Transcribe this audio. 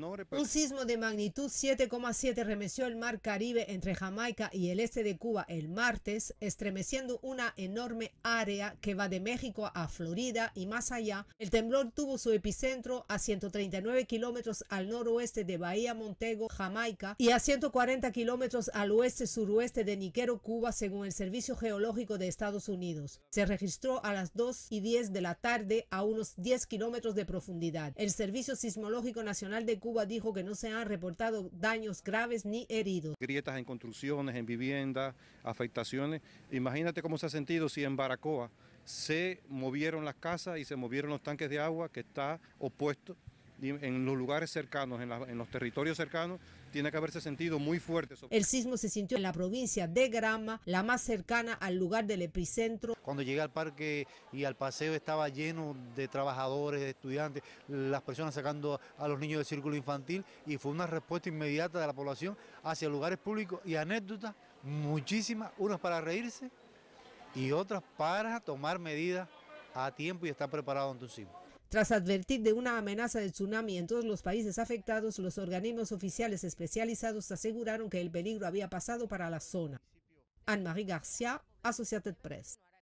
Pues. Un sismo de magnitud 7,7 remeció el mar Caribe entre Jamaica y el este de Cuba el martes, estremeciendo una enorme área que va de México a Florida y más allá. El temblor tuvo su epicentro a 139 kilómetros al noroeste de Bahía Montego, Jamaica, y a 140 kilómetros al oeste-suroeste de Niquero, Cuba, según el Servicio Geológico de Estados Unidos. Se registró a las 2 y 10 de la tarde a unos 10 kilómetros de profundidad. El Servicio Sismológico Nacional de Cuba Cuba dijo que no se han reportado daños graves ni heridos. Grietas en construcciones, en viviendas, afectaciones. Imagínate cómo se ha sentido si en Baracoa se movieron las casas y se movieron los tanques de agua que está opuesto en los lugares cercanos, en, los territorios cercanos, tiene que haberse sentido muy fuerte. El sismo se sintió en la provincia de Grama, la más cercana al lugar del epicentro. Cuando llegué al parque y al paseo estaba lleno de trabajadores, de estudiantes, las personas sacando a los niños del círculo infantil y fue una respuesta inmediata de la población hacia lugares públicos y anécdotas muchísimas, unas para reírse y otras para tomar medidas a tiempo y estar preparado ante un sismo. Tras advertir de una amenaza de tsunami en todos los países afectados, los organismos oficiales especializados aseguraron que el peligro había pasado para la zona. Anne-Marie García, Associated Press.